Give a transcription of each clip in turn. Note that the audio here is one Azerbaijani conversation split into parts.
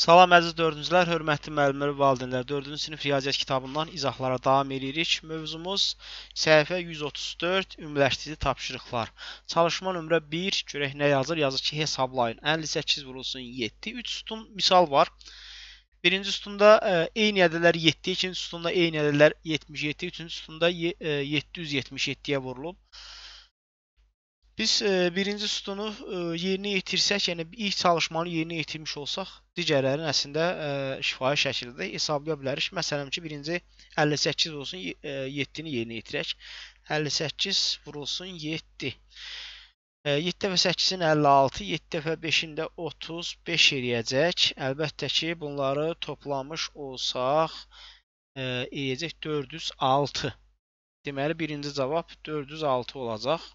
Salam əziz dördüncülər, hörmətli müəllimlər və valideynlər. 4-cü sinif riyaziyyat kitabından izahlara davam eləyirik. Mövzumuz səhifə 134, ümumiləşdirici tapşırıqlar. Çalışma nömrə 1, görək nə yazır? Yazır ki, hesablayın. 58 vurulsun 7. 3 sütun misal var. Birinci sütunda e, eyni ədədlər 7, ikinci sütunda eyni ədədlər 77, üçüncü sütunda e, 777-yə vurulub. Biz e, birinci sütunu e, yerinə yetirsək, yəni ilk çalışmanı yerinə yetirmiş olsaq, digərlərini əslində e, şifahi şəkildə hesablaya bilərik. Məsələn ki, birinci 58 olsun, e, 7-ni yerinə yetirək. 58 vurulsun 7. E, 7 və 8-in 56, 7 və 5-in də 35 eləyəcək. Əlbəttə ki, bunları toplamış olsaq, e, eləyəcək 406. Deməli, birinci cavab 406 olacaq.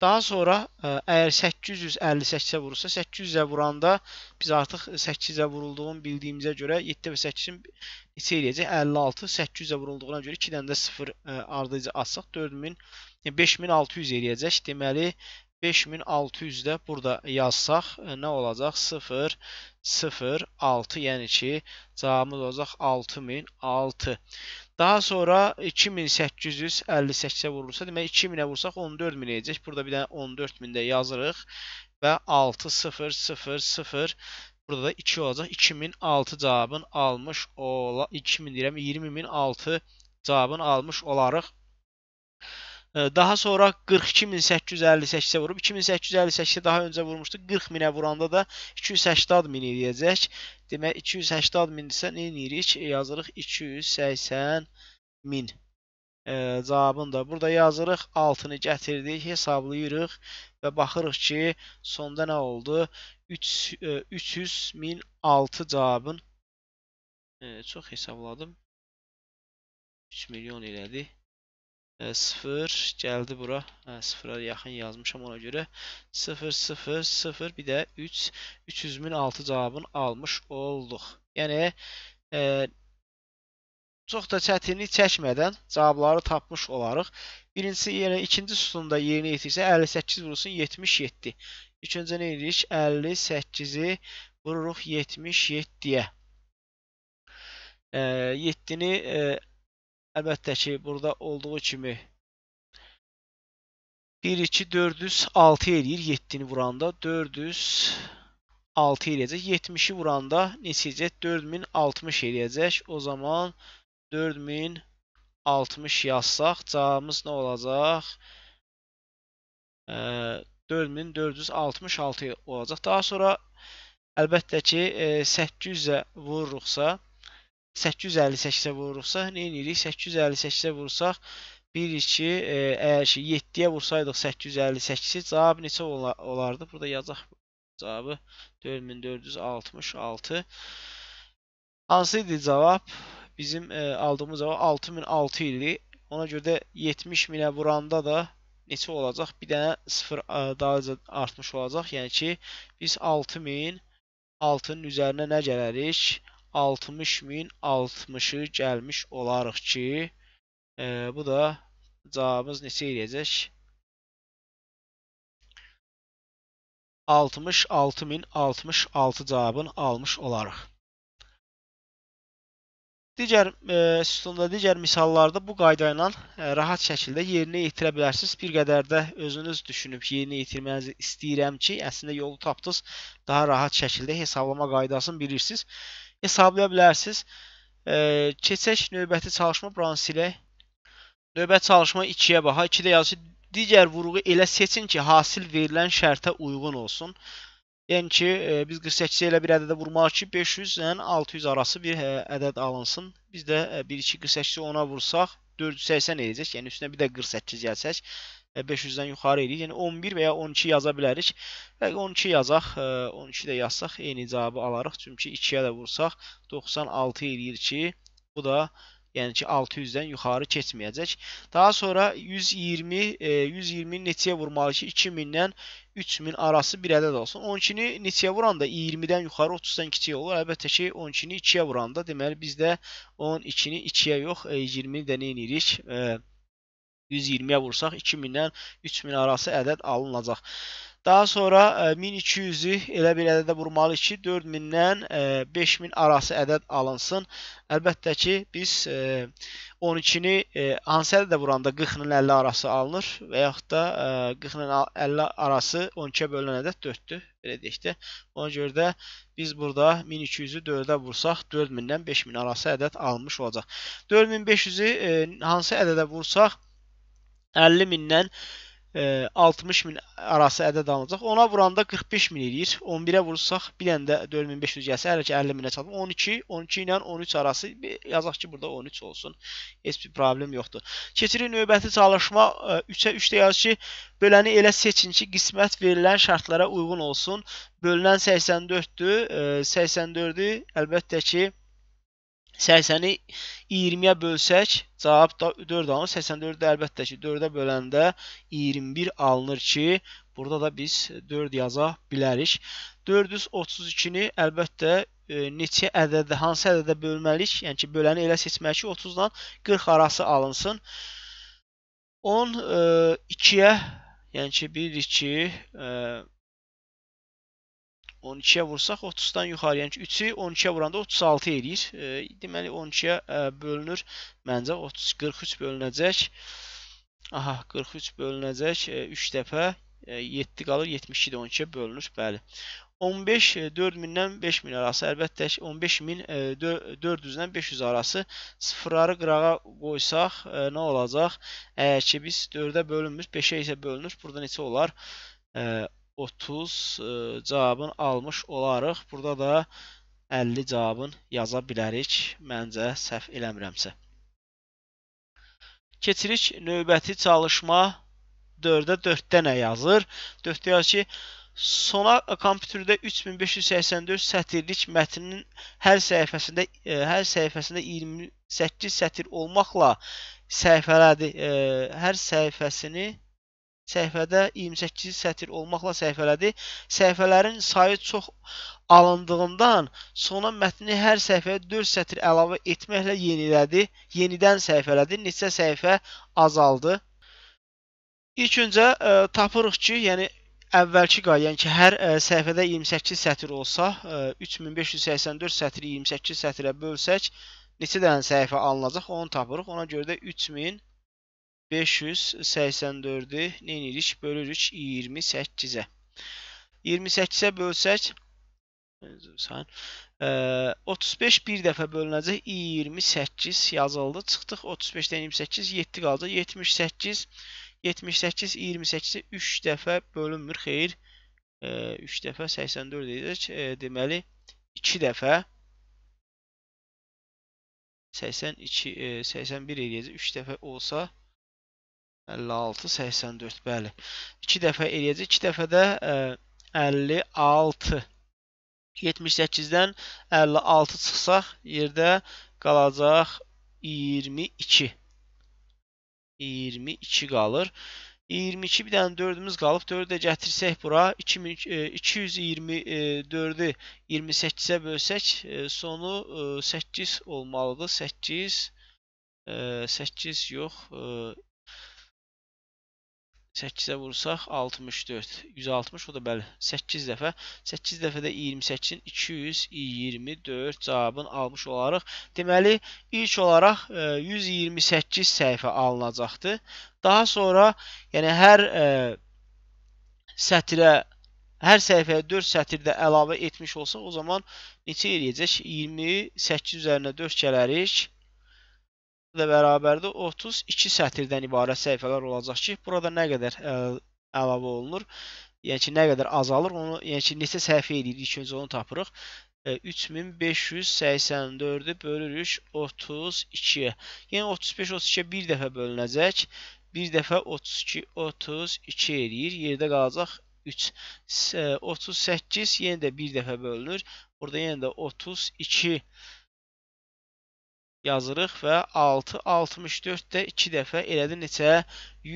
Daha sonra e, əgər 858-ə vurursa, 800-ə vuranda biz artıq 8-ə vurulduğunu bildiyimizə görə 7 və 8-in neçə eləyəcək? 56. 800-ə vurulduğuna görə 2 dənə də 0 e, ardıcı atsaq 4000 5600 yəni eləyəcək. Deməli 5600 də burada yazsaq e, nə olacaq? 0 0 6, yəni ki, cavabımız olacaq 6006. Daha sonra 2858-ə vurulsa, demək 2000-ə vursaq 14000 edəcək. Burada bir dənə 14000 də yazırıq və 6000 burada da 2 olacaq. 2006 cavabını almış ola 2000 deyirəm 20006 cavabını almış olarıq. Daha sonra 42858-ə vurub. 2858-i daha öncə vurmuşdu. 40 minə vuranda da 280 min eləyəcək. Demək 280 mindirsə nə edirik? E, yazırıq 280 min. E, cavabını da burada yazırıq. Altını gətirdik, hesablayırıq və baxırıq ki, sonda nə oldu? 3 e, 300 min 6 cavabın e, çox hesabladım. 3 milyon elədi. 0 gəldi bura. Hə, 0-a yaxın yazmışam ona görə. 0 0 0 bir də 3 300-ün 6 cavabını almış olduq. Yəni e, çox da çətinlik çəkmədən cavabları tapmış olarıq. Birincisi yəni ikinci sütunda yerinə yetirsə 58 vurulsun 77. Üçüncü nə edirik? 58-i vururuq 77-yə. E, 7-ni e, Əlbəttə ki, burada olduğu kimi 1, 2, 400, 6 eləyir 7-ni vuranda. 400, 6 eləyəcək. 70-i vuranda neçə eləyəcək? 4060 eləyəcək. O zaman 4060 yazsaq cavabımız nə olacaq? E, 4466 olacaq. Daha sonra əlbəttə ki, e, 800-ə vururuqsa 858-ə vururuqsa, nə edirik? 858-ə vursaq 1 2 əgər ki 7-yə vursaydıq 858-i cavab neçə ola, olardı? Burada yazacaq cavabı 4466. Hansı idi cavab? Bizim e, aldığımız cavab 6006 idi. Ona görə də 70 minə vuranda da neçə olacaq? Bir dənə 0 e, daha artmış olacaq. Yəni ki biz 6000 6-nın üzərinə nə gələrik? 60 min 60-ı gəlmiş olarıq ki, e, bu da cavabımız neçə eləyəcək? 66 min 66 cavabını almış olarıq. Digər e, sütunda digər misallarda bu qayda ilə e, rahat şəkildə yerinə yetirə bilərsiniz. Bir qədər də özünüz düşünüb yerinə yetirmənizi istəyirəm ki, əslində yolu tapdınız, daha rahat şəkildə hesablama qaydasını bilirsiniz hesablaya bilərsiniz. E, keçək növbəti çalışma branşı ilə. Növbət çalışma 2-yə baxa. 2-də yazıcı digər vurğu elə seçin ki, hasil verilən şərtə uyğun olsun. Yəni ki, e, biz 48-i elə bir ədədə vurmalıyıq ki, 500 ilə 600 arası bir ə, ədəd alınsın. Biz də 1-2-48-i ona vursaq 480 eləyəcək. Yəni üstünə bir də 48 gəlsək 500-dən e, yuxarı idi. Yəni 11 və ya 12 yaza bilərik. Və 12 yazaq, 12 e, də yazsaq eyni cavabı alarıq. Çünki 2-yə də vursaq 96 eləyir ki, bu da yəni ki 600-dən yuxarı keçməyəcək. Daha sonra 120 120-ni e, neçəyə vurmalı ki, 2000-dən 3000 arası bir ədəd olsun. 12-ni neçəyə vuranda 20-dən yuxarı 30-dan kiçik olur. Əlbəttə ki, 12-ni 2-yə vuranda deməli biz də 12-ni 2-yə yox, 20-ni də nə edirik? 120-yə vursaq 2000-dən 3000 arası ədəd alınacaq. Daha sonra 1200-ü e, elə bir ədədə vurmalıyıq ki, 4000-dən 5000 e, arası ədəd alınsın. Əlbəttə ki, biz 12-ni e, hansı ədədə vuranda 40 ilə 50 arası alınır və yaxud da 40 ilə 50 arası 12-yə bölünən ədəd 4-dür, belə deyək də. Ona görə də biz burada 1200-ü 4-ə vursaq 4000-dən 5000 arası ədəd alınmış olacaq. 4500-ü hansı ədədə vursaq 50 mindən 60 e, min arası ədəd alınacaq. Ona vuranda 45 min eləyir. 11-ə vursaq biləndə 4500 gəlsə hələ ki 50 minə çatır. 12, 12 ilə 13 arası yazaq ki burada 13 olsun. Heç bir problem yoxdur. Keçirik növbəti çalışma 3-ə e, 3-də yazır ki, böləni elə seçin ki, qismət verilən şərtlərə uyğun olsun. Bölünən 84-dür. 84-ü e, əlbəttə ki 80-i 20-yə bölsək, cavab da 4 alınır. 84-də əlbəttə ki, 4-ə böləndə 21 alınır ki, burada da biz 4 yaza bilərik. 432-ni əlbəttə e, neçə ədədə, hansı ədədə bölməliyik? Yəni ki, böləni elə seçməliyik ki, 30-dan 40 arası alınsın. 10 e, 2-yə, yəni ki, bilirik ki, e, 12-yə vursaq 30-dan yuxarı, yəni ki 3-ü 12-yə vuranda 36 eləyir. E, deməli 12-yə e, bölünür. Məncə 30 43 bölünəcək. Aha, 43 bölünəcək 3 e, dəfə e, 7 qalır, 72 də 12-yə bölünür. Bəli. 15 4000-dən 5000 arası, əlbəttə ki 15000 400-dən 500 arası sıfırları qırağa qoysaq e, nə olacaq? Əgər ki biz 4-ə bölünmür, 5-ə isə bölünür. Burada neçə olar? E, 30 e, cavabını almış olarıq. Burada da 50 cavabını yaza bilərik. Məncə səhv eləmirəmsə. Keçirik növbəti çalışma 4-də 4-də nə yazır? 4-də yazır ki, sona kompüterdə 3584 sətirlik mətnin hər səhifəsində e, hər səhifəsində 28 sətir olmaqla səhifələri e, hər səhifəsini səhifədə 28 sətir olmaqla səhifələdir. Səhifələrin sayı çox alındığından sonra mətni hər səhifəyə 4 sətir əlavə etməklə yenilədi. Yenidən səhifələdi. Neçə səhifə azaldı? İlk öncə ə, e, tapırıq ki, yəni əvvəlki qayda, yəni ki, hər ə, e, səhifədə 28 sətir olsa, e, ə, 3584 sətri 28 sətirə bölsək, neçə dənə səhifə alınacaq? Onu tapırıq. Ona görə də 3000 584-ü neynirik? Bölürük 28-ə. 28-ə bölsək, 35 e, bir dəfə bölünəcək, 28 yazıldı. Çıxdıq 35-dən 28, 7 qalacaq. 78, 78, 28-i 3 dəfə bölünmür. Xeyr, 3 e, dəfə 84 deyəcək. E, deməli, 2 dəfə 82, 81 eləyəcək. 3 dəfə olsa 82. 56, 84, bəli. 2 dəfə eləyəcək. 2 dəfə də ə, 56. 78-dən 56 çıxsaq, yerdə qalacaq 22. 22 qalır. 22 bir dənə 4-ümüz qalıb. 4-ü də gətirsək bura 224-ü e, 28-ə bölsək, e, sonu 8 e, olmalıdır. 8 8 yox, 8-ə vursaq 64, 160 o da bəli 8 dəfə. 8 dəfədə 28-in 224 cavabını almış olaraq. Deməli, ilk olaraq 128 e, səhifə alınacaqdı. Daha sonra, yəni hər ə, e, sətrə hər səhifəyə 4 sətirdə əlavə etmiş olsaq, o zaman neçə eləyəcək? 28 üzərinə 4 gələrik və bərabərdə 32 sətirdən ibarət səhifələr olacaq ki, burada nə qədər ə, e, əlavə olunur, yəni ki, nə qədər azalır, onu, yəni ki, neçə səhifə edirik, ilk öncə onu tapırıq. 3584-ü e, bölürük 32-yə. Yəni 35-32-yə bir dəfə bölünəcək. Bir dəfə 32 32 eləyir. Yerdə qalacaq 3. 38 e, yenə də bir dəfə bölünür. Burada yenə də 32 yazırıq və 6 64 də 2 dəfə elədi neçə?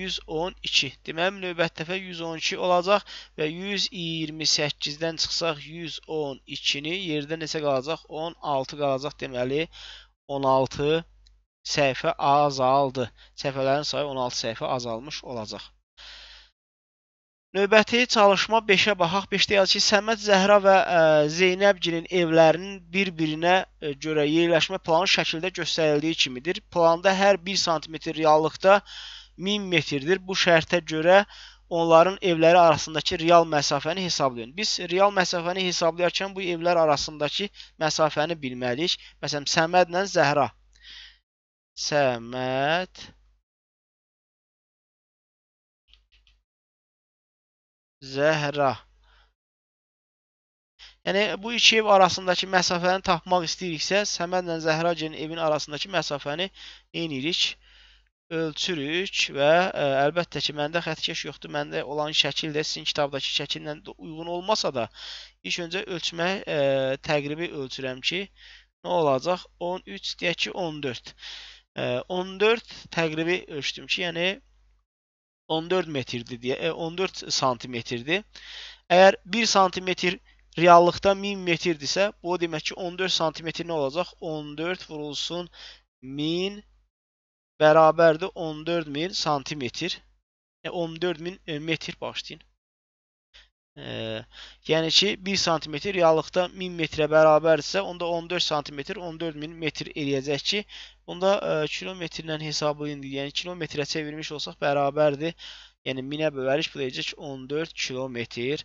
112. Deməli növbəti dəfə 112 olacaq və 128-dən çıxsaq 112-ni yerdə neçə qalacaq? 16 qalacaq deməli 16 səhifə azaldı. Səhifələrin sayı 16 səhifə azalmış olacaq. Növbəti çalışma 5-ə baxaq. 5-də yazılır ki, Səməd Zəhra və ə, e, Zeynəbgilin evlərinin bir-birinə e, görə yerləşmə planı şəkildə göstərildiyi kimidir. Planda hər 1 sm reallıqda 1000 metrdir. Bu şərtə görə onların evləri arasındakı real məsafəni hesablayın. Biz real məsafəni hesablayarkən bu evlər arasındakı məsafəni bilməliyik. Məsələn, Səmədlə Zəhra. Səməd Zəhra. Yəni bu iki ev arasındakı məsafəni tapmaq istəyiriksə, Səmədlə Zəhragilin evin arasındakı məsafəni eynirik, ölçürük və ə, e, əlbəttə ki, məndə xətkeş yoxdur. Məndə olan şəkil də sizin kitabdakı şəkillə uyğun olmasa da, ilk öncə ölçmək ə, e, təqribi ölçürəm ki, nə olacaq? 13 deyək ki, 14. Ə, 14 təqribi ölçdüm ki, yəni 14 metrdir deyə, e, 14 santimetrdir. Əgər 1 santimetr reallıqda 1000 metrdirsə, bu o demək ki, 14 santimetr nə olacaq? 14 vurulsun 1000 bərabərdir 14000 santimetr. E, 14000 e, metr başlayın. E, yəni ki, 1 sm reallıqda 1000 metrə bərabərsə, onda 14 sm 14000 metr eləyəcək ki, bunda e, kilometrlə hesablayın. Yəni kilometrə çevirmiş olsaq bərabərdir. Yəni 1000-ə bölərik, bu deyəcək 14 kilometr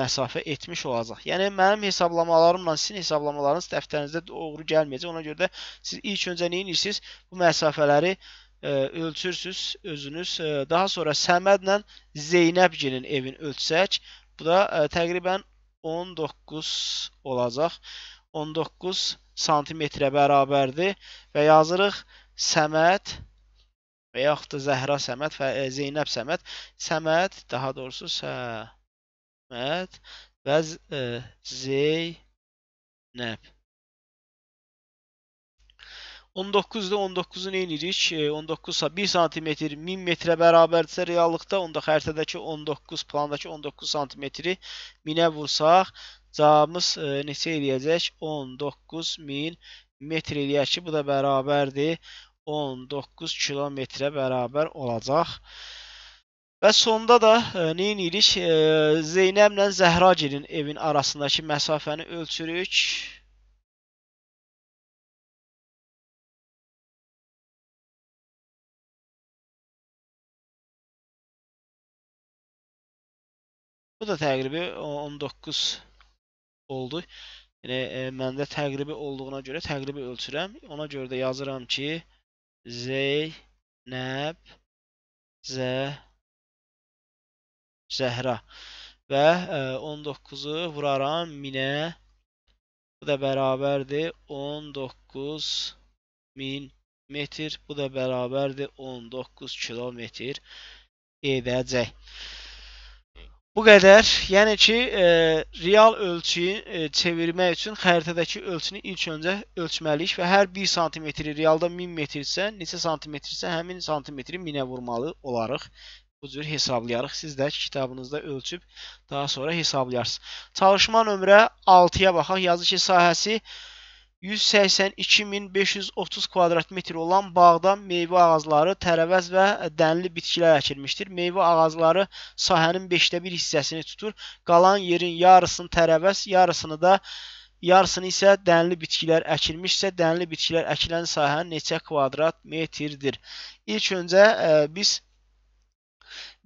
məsafə etmiş olacaq. Yəni mənim hesablamalarımla sizin hesablamalarınız dəftərinizdə doğru gəlməyəcək. Ona görə də siz ilk öncə nə edirsiniz? Bu məsafələri ə, e, ölçürsüz özünüz. Ə, e, daha sonra Səmədlə Zeynəbgilin evini ölçsək, Bu da ə, e, təqribən 19 olacaq. 19 santimetrə bərabərdir və yazırıq Səməd və yaxud da Zəhra Səməd və e, Zeynəb Səməd. Səməd, daha doğrusu Səməd və e, Zeynəb. 19-da 19-u nə edirik? 19-sa 1 sm 1000 metrə bərabərdirsə reallıqda, onda xəritədəki 19 plandakı 19 sm-i 1000-ə vursaq, cavabımız neçə eləyəcək? 19000 metr eləyək ki, bu da bərabərdir 19 kilometrə bərabər olacaq. Və sonda da e, neyin idik? E, Zeynəblə Zəhragilin evin arasındakı məsafəni ölçürük. Bu da təqribi 19 oldu. Yəni e, məndə təqribi olduğuna görə təqribi ölçürəm. Ona görə də yazıram ki, Zeynəb Zə Zəhra və e, 19-u vuraram minə. Bu da bərabərdir 19 min metr. Bu da bərabərdir 19 kilometr edəcək. Bu qədər. Yəni ki, e, real ölçüyü e, çevirmək üçün xəritədəki ölçünü ilk öncə ölçməliyik və hər 1 santimetri realda 1000 metrsə, neçə santimetrsə həmin santimetri 1000-ə vurmalı olarıq. Bu cür hesablayarıq. Siz də kitabınızda ölçüb daha sonra hesablayarsınız. Çalışma nömrə 6-ya baxaq. Yazı ki, sahəsi 1 182530 kvadrat metr olan bağda meyvə ağacları, tərəvəz və dənli bitkilər əkilmişdir. Meyvə ağacları sahənin 5də 1 hissəsini tutur. Qalan yerin yarısını tərəvəz, yarısını da yarısını isə dənli bitkilər əkilmişsə, dənli bitkilər əkilən sahə neçə kvadrat metrdir? İlk öncə ə, e, biz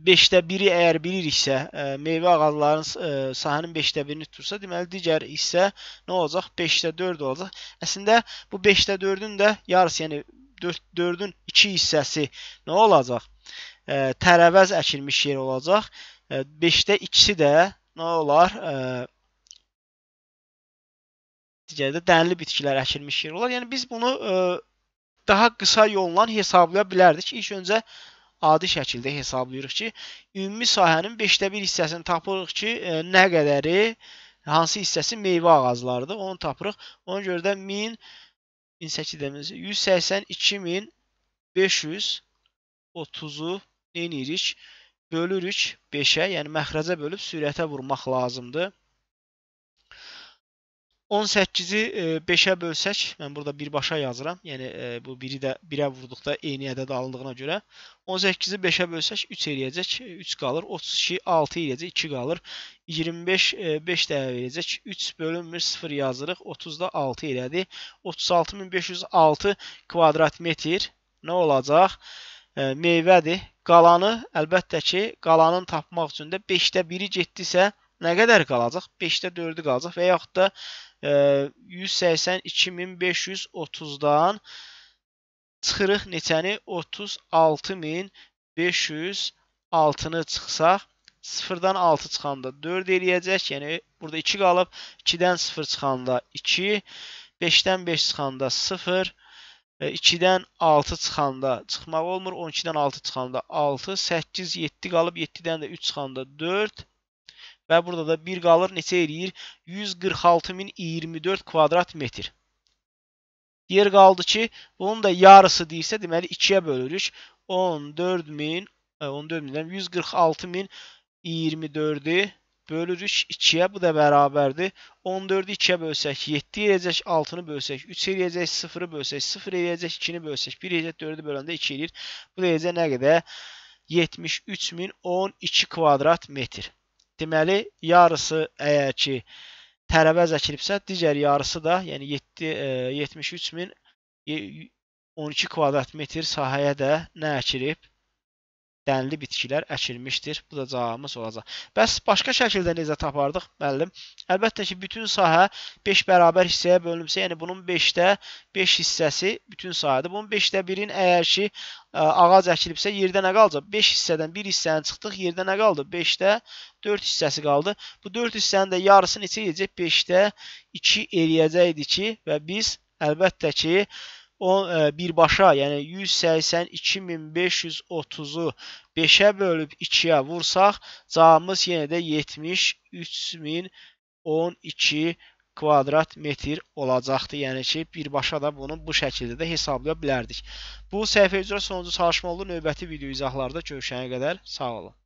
5də 1-i əgər biliriksə, ə, e, meyvə ağaclarının ə, e, sahənin 5də 1-ini tutursa, deməli digər hissə nə olacaq? 5də 4 olacaq. Əslində bu 5də 4-ün də yarısı, yəni 4 4-ün 2 hissəsi nə olacaq? Ə, e, tərəvəz əkilmiş yer olacaq. 5də 2-si də nə olar? Ə, digərdə dənli bitkilər əkilmiş yer olar. Yəni biz bunu ə, daha qısa yolla hesablaya bilərdik. İlk öncə adi şəkildə hesablayırıq ki, ümumi sahənin 5də 1 hissəsini tapırıq ki, e, nə qədəri, hansı hissəsi meyvə ağaclarıdır, onu tapırıq. Ona görə də 1000 182530-u nə edirik? Bölürük 5-ə, yəni məxrəcə bölüb sürətə vurmaq lazımdır. 18-i 5-ə e, bölsək, mən burada birbaşa yazıram. Yəni e, bu biri də 1-ə vurduqda eyni ədəd alındığına görə 18-i 5-ə bölsək 3 eləyəcək, 3 qalır. 32 6 eləyəcək, 2 qalır. 25 5 də eləyəcək. 3 bölünmür 0 yazırıq. 30-da 6 elədi. 36506 kvadrat metr nə olacaq? E, meyvədir. Qalanı əlbəttə ki, qalanın tapmaq üçün də 5-də 1-i getdisə nə qədər qalacaq? 5-də 4-ü qalacaq və yaxud da e, 182530-dan çıxırıq neçəni? 36506-nı çıxsaq 0-dan 6 çıxanda 4 eləyəcək. Yəni burada 2 qalıb. 2-dən 0 çıxanda 2, 5-dən 5 çıxanda 0, 2-dən 6 çıxanda çıxmaq olmur. 12-dən 6 çıxanda 6, 8, 7 qalıb. 7-dən də 3 çıxanda 4, Və burada da 1 qalır, neçə eləyir? 146.024 kvadrat metr. Yer qaldı ki, bunun da yarısı deyilsə, deməli 2-yə bölürük. 14.000, 14.000 146.024-ü bölürük 2-yə, bu da bərabərdir. 14-ü 2-yə bölsək 7 eləyəcək, 6-nı bölsək 3 eləyəcək, 0-ı bölsək 0 eləyəcək, 2-ni bölsək 1 eləyəcək, 4-ü böləndə 2 eləyir. Bu da eləyəcək nə qədər? 73.012 kvadrat metr. Deməli, yarısı əgər ki tərəvəz əkilibsə, digər yarısı da, yəni 7 e, 73000 12 kvadrat metr sahəyə də nə əkilib? dənli bitkilər əkilmişdir. Bu da cavabımız olacaq. Bəs başqa şəkildə necə tapardıq, müəllim? Əlbəttə ki, bütün sahə 5 bərabər hissəyə bölünsə, yəni bunun 5-də 5 hissəsi bütün sahədir. Bunun 5-də 1-in əgər ki, ağac əkilibsə, yerdə nə qalacaq? 5 hissədən 1 hissəni çıxdıq, yerdə nə qaldı? 5-də 4 hissəsi qaldı. Bu 4 hissənin də yarısı neçə edəcək? 5-də 2 eləyəcəkdi ki və biz əlbəttə ki, 10 e, birbaşa, yəni 182530-u 5-ə bölüb 2-yə vursaq, cavabımız yenə də 73012 kvadrat metr olacaqdı. Yəni ki, birbaşa da bunu bu şəkildə də hesablaya bilərdik. Bu səhifə üzrə sonuncu çalışma oldu. Növbəti video izahlarda görüşənə qədər sağ olun.